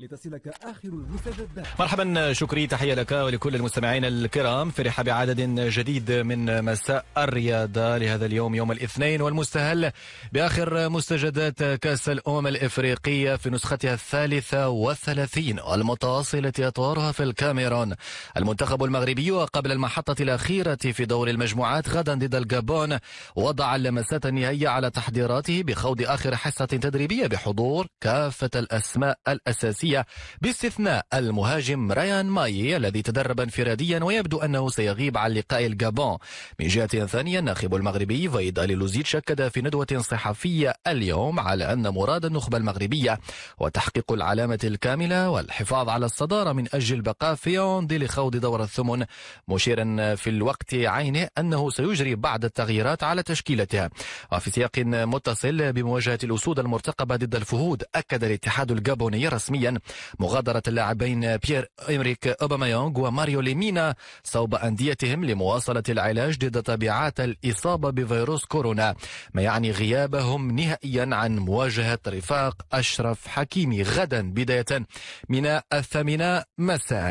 لتصلك آخر المستجدات مرحبا شكري تحية لك ولكل المستمعين الكرام فرح بعدد جديد من مساء الرياضة لهذا اليوم يوم الاثنين والمستهل بآخر مستجدات كأس الأمم الإفريقية في نسختها الثالثة والثلاثين المتواصلة أطوارها في الكاميرون المنتخب المغربي وقبل المحطة الأخيرة في دور المجموعات غدا ضد الجابون وضع اللمسات النهائية على تحضيراته بخوض آخر حصة تدريبية بحضور كافة الأسماء الأساسية الأساسية باستثناء المهاجم ريان ماي الذي تدرب انفراديا ويبدو أنه سيغيب عن لقاء الجابون من جهة ثانية الناخب المغربي فايد لوزيت شكد في ندوة صحفية اليوم على أن مراد النخبة المغربية وتحقيق العلامة الكاملة والحفاظ على الصدارة من أجل البقاء فيوندي لخوض دور الثمن مشيرا في الوقت عينه أنه سيجري بعض التغييرات على تشكيلتها وفي سياق متصل بمواجهة الأسود المرتقبة ضد الفهود أكد الاتحاد الجابوني رسميا مغادرة اللاعبين بيير إمريك أوباميونغ وماريو ليمينا صوب أنديتهم لمواصلة العلاج ضد تبعات الإصابة بفيروس كورونا ما يعني غيابهم نهائيا عن مواجهة رفاق أشرف حكيمي غدا بداية من الثامنة مساء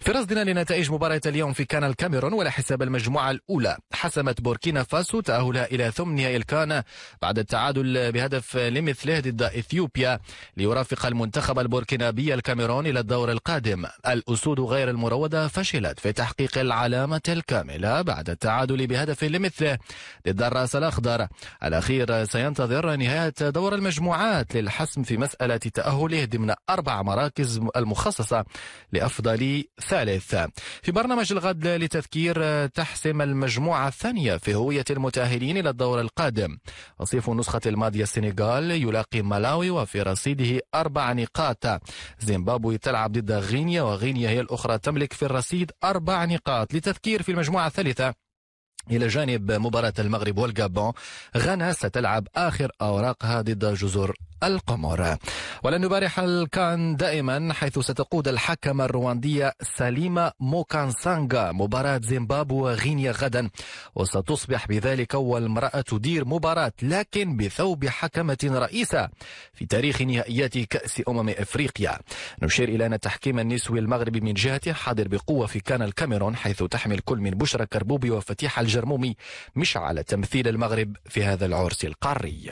في رصدنا لنتائج مباراة اليوم في كان الكاميرون ولا حساب المجموعة الأولى حسمت بوركينا فاسو تأهلها إلى ثمن نهائي الكان بعد التعادل بهدف لمثله ضد إثيوبيا ليرافق المنتخب البوركينا تحول كنابي الكاميرون إلى الدور القادم الأسود غير المروده فشلت في تحقيق العلامة الكاملة بعد التعادل بهدف لمثله ضد الرأس الأخضر الأخير سينتظر نهاية دور المجموعات للحسم في مسألة تأهله ضمن أربع مراكز المخصصة لأفضل ثالث في برنامج الغد لتذكير تحسم المجموعة الثانية في هوية المتأهلين إلى الدور القادم وصيف النسخة الماضية السنغال يلاقي مالاوي وفي رصيده أربع نقاط زيمبابوي تلعب ضد غينيا وغينيا هي الأخرى تملك في الرصيد أربع نقاط لتذكير في المجموعة الثالثة إلى جانب مباراة المغرب والجابون غانا ستلعب آخر أوراقها ضد جزر القمر ولن يبارح الكان دائما حيث ستقود الحكمة الرواندية ساليما موكانسانغا مباراة زيمبابوة وغينيا غدا وستصبح بذلك أول امرأة تدير مباراة لكن بثوب حكمة رئيسة في تاريخ نهائيات كأس أمم إفريقيا نشير إلى أن التحكيم النسوي المغربي من جهته حاضر بقوة في كان الكاميرون حيث تحمل كل من بشرى كربوبي وفتيح الجرمومي مشعل تمثيل المغرب في هذا العرس القاري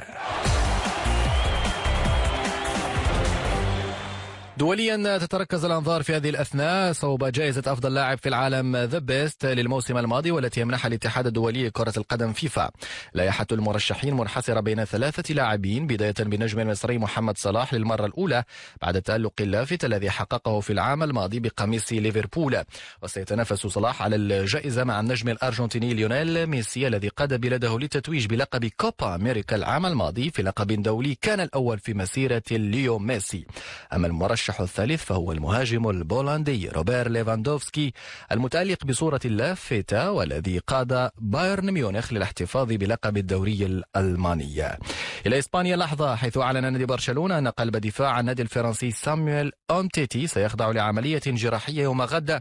دوليا تتركز الأنظار في هذه الأثناء صوب جائزة أفضل لاعب في العالم ذا بيست للموسم الماضي والتي يمنحها الاتحاد الدولي لكره القدم فيفا لائحة المرشحين منحصرة بين ثلاثة لاعبين بداية بالنجم المصري محمد صلاح للمرة الأولى بعد التألق اللافت الذي حققه في العام الماضي بقميص ليفربول وسيتنافس صلاح على الجائزة مع النجم الأرجنتيني ليونيل ميسي الذي قاد بلده للتتويج بلقب كوبا أمريكا العام الماضي في لقب دولي كان الأول في مسيرة ليو ميسي أما المرشح المرشح الثالث فهو المهاجم البولندي روبير ليفاندوفسكي المتألق بصورة لافتة والذي قاد بايرن ميونخ للاحتفاظ بلقب الدوري الألماني إلى إسبانيا لحظة حيث أعلن نادي برشلونة أن قلب دفاع النادي الفرنسي سامويل أونتيتي سيخضع لعملية جراحية يوم غد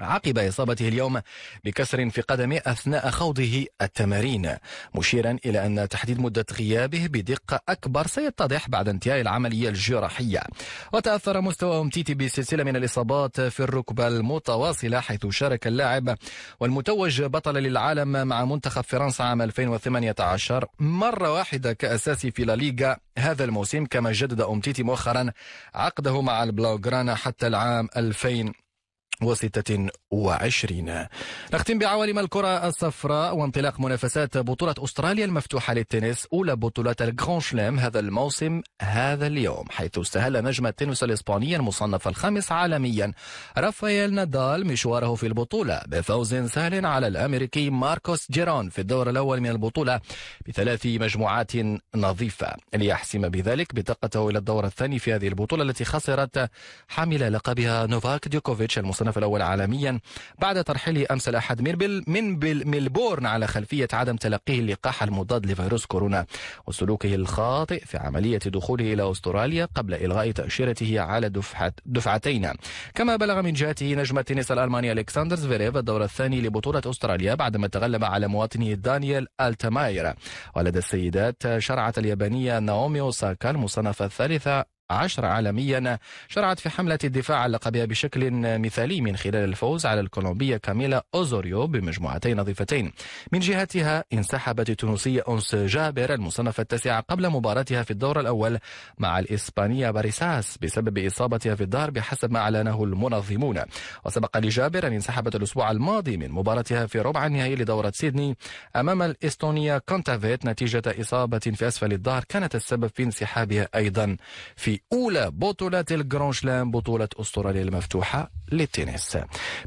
عقب إصابته اليوم بكسر في قدمه أثناء خوضه التمارين مشيرا إلى أن تحديد مدة غيابه بدقة أكبر سيتضح بعد انتهاء العملية الجراحية وتأثر مستوى أمتيتي بسلسلة من الإصابات في الركبة المتواصلة حيث شارك اللاعب والمتوج بطل للعالم مع منتخب فرنسا عام 2018 مرة واحدة كأساسي في لا ليغا هذا الموسم كما جدد أمتيتي مؤخرا عقده مع البلاوغرانا حتى العام 2020 وستة وعشرين نختم بعوالم الكرة الصفراء وانطلاق منافسات بطولة أستراليا المفتوحة للتنس أولى بطولة الجران شلام هذا الموسم هذا اليوم حيث استهل نجم التنس الإسباني المصنف الخامس عالميا رافائيل نادال مشواره في البطولة بفوز سهل على الأمريكي ماركوس جيرون في الدور الأول من البطولة بثلاث مجموعات نظيفة ليحسم بذلك بطاقته إلى الدور الثاني في هذه البطولة التي خسرت حامل لقبها نوفاك ديوكوفيتش المصنف الصنف الأول عالميا بعد ترحيله أمس الأحد من ملبورن على خلفية عدم تلقيه اللقاح المضاد لفيروس كورونا وسلوكه الخاطئ في عملية دخوله إلى أستراليا قبل إلغاء تأشيرته على دفعة دفعتين كما بلغ من جهته نجم التنس الألماني ألكسندر زفيريف الدور الثاني لبطولة أستراليا بعدما تغلب على مواطنه دانيال ألتماير ولدى السيدات شرعت اليابانية ناومي أوساكا المصنفة الثالثة عشر عالميا شرعت في حملة الدفاع على لقبها بشكل مثالي من خلال الفوز على الكولومبية كاميلا أوزوريو بمجموعتين نظيفتين من جهتها انسحبت التونسية أنس جابر المصنفة التاسعة قبل مباراتها في الدور الأول مع الإسبانية باريساس بسبب إصابتها في الظهر بحسب ما أعلنه المنظمون وسبق لجابر أن انسحبت الأسبوع الماضي من مباراتها في ربع النهائي لدورة سيدني أمام الإستونية كونتافيت نتيجة إصابة في أسفل الظهر كانت السبب في انسحابها أيضا في أولى بطولة الجران شلام بطولة أستراليا المفتوحة للتنس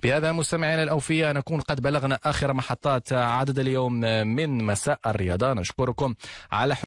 بهذا مستمعينا الأوفياء نكون قد بلغنا آخر محطات عدد اليوم من مساء الرياضة نشكركم على